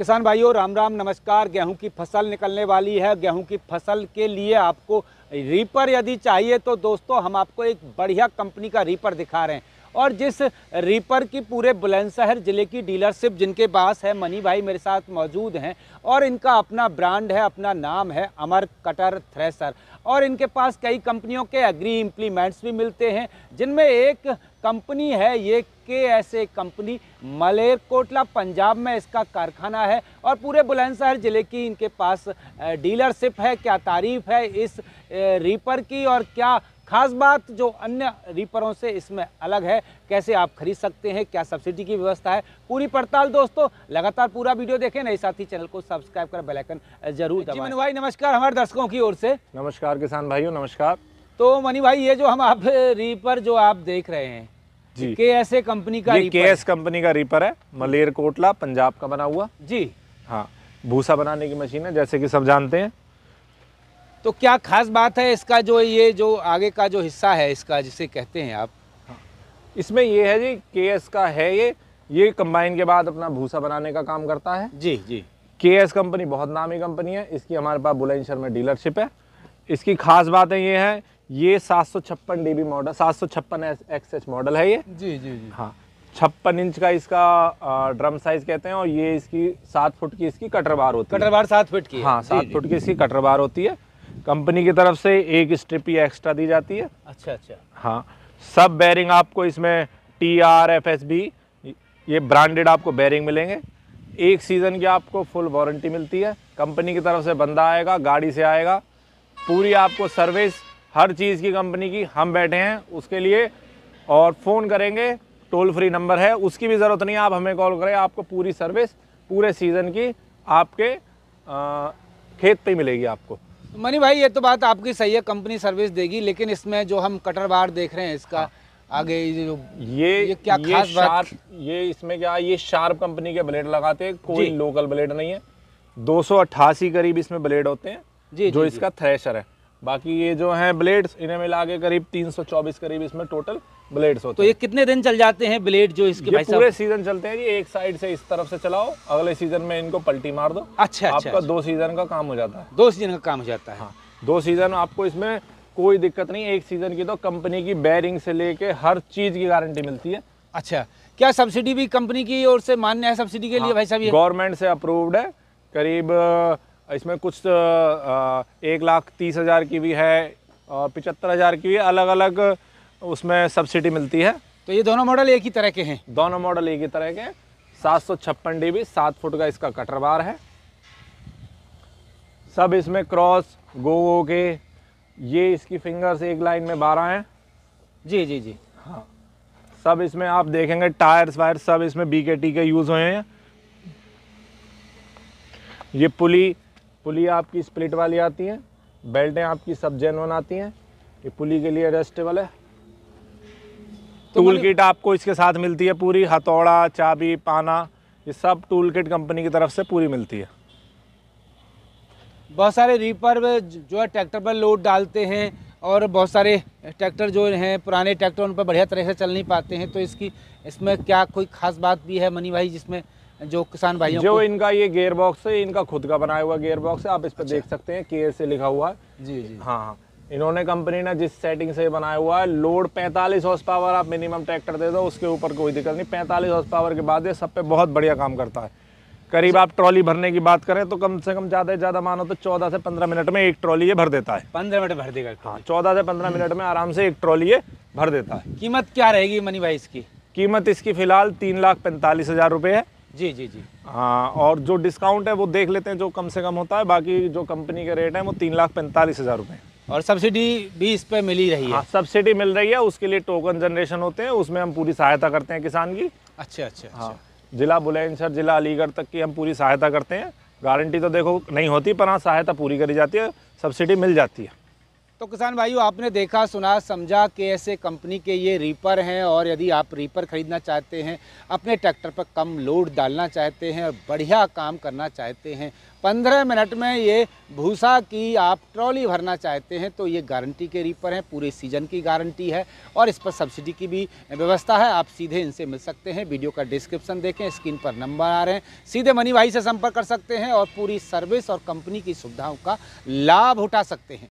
किसान भाइयों राम राम नमस्कार गेहूं की फसल निकलने वाली है गेहूं की फसल के लिए आपको रीपर यदि चाहिए तो दोस्तों हम आपको एक बढ़िया कंपनी का रीपर दिखा रहे हैं और जिस रीपर की पूरे बुलंदशहर ज़िले की डीलरशिप जिनके पास है मनी भाई मेरे साथ मौजूद हैं और इनका अपना ब्रांड है अपना नाम है अमर कटर थ्रेसर और इनके पास कई कंपनियों के एग्री इम्प्लीमेंट्स भी मिलते हैं जिनमें एक कंपनी है ये के एस कंपनी मलेरकोटला पंजाब में इसका कारखाना है और पूरे बुलंदशहर ज़िले की इनके पास डीलरशिप है क्या तारीफ है इस रीपर की और क्या खास बात जो अन्य रीपरों से इसमें अलग है कैसे आप खरीद सकते हैं क्या सब्सिडी की व्यवस्था है पूरी पड़ताल दोस्तों लगातार पूरा वीडियो देखें नए साथ ही चैनल को सब्सक्राइब कर बेलाइकन जरूर मनु भाई नमस्कार हमारे दर्शकों की ओर से नमस्कार किसान भाइयों नमस्कार तो मनी भाई ये जो हम आप रीपर जो आप देख रहे हैं जी के एस ए कंपनी का के एस कंपनी का रीपर है मलेर कोटला पंजाब का बना हुआ जी हाँ भूसा बनाने की मशीन है जैसे कि सब जानते हैं तो क्या खास बात है इसका जो ये जो आगे का जो हिस्सा है इसका जिसे कहते हैं आप हाँ। इसमें ये है जी के का है ये ये कंबाइन के बाद अपना भूसा बनाने का काम करता है जी जी के कंपनी बहुत नामी कंपनी है इसकी हमारे पास बुलंदशहर में डीलरशिप है इसकी खास बात है ये है ये सात सौ छप्पन डी मॉडल सात सौ छप्पन एक्स एच मॉडल है ये जी जी जी हाँ छप्पन इंच का इसका ड्रम साइज कहते हैं और ये इसकी सात फुट की इसकी कटर बार होती है कटर बार सात फुट की हाँ सात फुट की इसकी कटर बार होती है कंपनी की तरफ से एक स्ट्रिप ये एक्स्ट्रा दी जाती है अच्छा अच्छा हाँ सब बैरिंग आपको इसमें T R F S B ये ब्रांडेड आपको बैरिंग मिलेंगे एक सीज़न की आपको फुल वारंटी मिलती है कंपनी की तरफ से बंदा आएगा गाड़ी से आएगा पूरी आपको सर्विस हर चीज़ की कंपनी की हम बैठे हैं उसके लिए और फ़ोन करेंगे टोल फ्री नंबर है उसकी भी ज़रूरत नहीं आप हमें कॉल करें आपको पूरी सर्विस पूरे सीज़न की आपके आ, खेत पे मिलेगी आपको मनी भाई ये तो बात आपकी सही है कंपनी सर्विस देगी लेकिन इसमें जो हम कटर बार देख रहे हैं इसका हाँ। आगे ये जो ये, ये क्या ये खास बात ये इसमें क्या ये शार्प कंपनी के ब्लेड लगाते कोई लोकल ब्लेड नहीं है दो करीब इसमें ब्लेड होते हैं जी, जो जी, इसका थ्रेशर है बाकी ये जो हैं ब्लेड्स इन्हें मिला के करीब 324 करीब इसमें टोटल ब्लेड्स होते तो ये कितने दिन चल जाते हैं ब्लेड जो इसके भाई पूरे सीजन चलते हैं जी एक साइड से इस तरफ से चलाओ अगले सीजन में इनको पलटी मार दो अच्छा, अच्छा आपका अच्छा, दो सीजन का काम हो जाता है दो सीजन का काम हो जाता है हाँ, दो सीजन आपको इसमें कोई दिक्कत नहीं एक सीजन की तो कंपनी की बैरिंग से लेके हर चीज की गारंटी मिलती है अच्छा क्या सब्सिडी भी कंपनी की ओर से मान्य है सब्सिडी के लिए हाँ, भाई साहब गवर्नमेंट से अप्रूव्ड है करीब इसमें कुछ तो, एक लाख तीस हज़ार की भी है और पिचहत्तर हज़ार की भी अलग अलग उसमें सब्सिडी मिलती है तो ये दोनों मॉडल एक ही तरह के हैं दोनों मॉडल एक ही तरह के हैं सात सौ छप्पन डी बी सात फुट का इसका कटर बार है सब इसमें क्रॉस गो गो के ये इसकी फिंगर्स एक लाइन में बारह हैं जी जी जी हाँ सब इसमें आप देखेंगे टायर्स वायर सब इसमें बी के टी के यूज़ हुए हैं ये पुली पुली आपकी स्प्लिट वाली आती हैं बेल्टें आपकी सब जेनवन आती हैं ये पुली के लिए एडजस्टेबल है तो टूल किट आपको इसके साथ मिलती है पूरी हथौड़ा चाबी पाना ये सब टूल किट कंपनी की तरफ से पूरी मिलती है बहुत सारे रीपर जो है ट्रैक्टर पर लोड डालते हैं और बहुत सारे ट्रैक्टर जो हैं पुराने ट्रैक्टर उन पर बढ़िया तरह से चल नहीं पाते हैं तो इसकी इसमें क्या कोई खास बात भी है मनी भाई जिसमें जो किसान भाइयों जो इनका ये गेयर बॉक्स है इनका खुद का बनाया हुआ गेयर बॉक्स है आप इस पर अच्छा। देख सकते हैं के से लिखा हुआ जी जी हाँ, हाँ। इन्होंने कंपनी ने जिस सेटिंग से बनाया हुआ है लोड 45 हॉर्स पावर आप मिनिमम ट्रैक्टर दे दो उसके ऊपर कोई दिक्कत नहीं 45 हॉर्स पावर के बाद ये सब पे बहुत बढ़िया काम करता है करीब आप ट्रॉली भरने की बात करें तो कम से कम ज्यादा ज्यादा मानो तो चौदह से पंद्रह मिनट में एक ट्रॉली ये भर देता है पंद्रह मिनट भर देगा हाँ चौदह से पंद्रह मिनट में आराम से एक ट्रॉली ये भर देता है कीमत क्या रहेगी मनी भाई इसकी कीमत इसकी फिलहाल तीन लाख पैंतालीस हजार रुपये है जी जी जी हाँ और जो डिस्काउंट है वो देख लेते हैं जो कम से कम होता है बाकी जो कंपनी के रेट है वो तीन लाख पैंतालीस हज़ार रुपये और सब्सिडी भी इस पर मिली रही है हाँ, सब्सिडी मिल रही है उसके लिए टोकन जनरेशन होते हैं उसमें हम पूरी सहायता करते हैं किसान की अच्छा, अच्छा अच्छा हाँ जिला बुलंदशहर जिला अलीगढ़ तक की हम पूरी सहायता करते हैं गारंटी तो देखो नहीं होती पर हाँ सहायता पूरी करी जाती है सब्सिडी मिल जाती है तो किसान भाइयों आपने देखा सुना समझा कि ऐसे कंपनी के ये रीपर हैं और यदि आप रीपर ख़रीदना चाहते हैं अपने ट्रैक्टर पर कम लोड डालना चाहते हैं और बढ़िया काम करना चाहते हैं पंद्रह मिनट में ये भूसा की आप ट्रॉली भरना चाहते हैं तो ये गारंटी के रीपर हैं पूरे सीजन की गारंटी है और इस पर सब्सिडी की भी व्यवस्था है आप सीधे इनसे मिल सकते हैं वीडियो का डिस्क्रिप्शन देखें स्क्रीन पर नंबर आ रहे हैं सीधे मनी भाई से संपर्क कर सकते हैं और पूरी सर्विस और कंपनी की सुविधाओं का लाभ उठा सकते हैं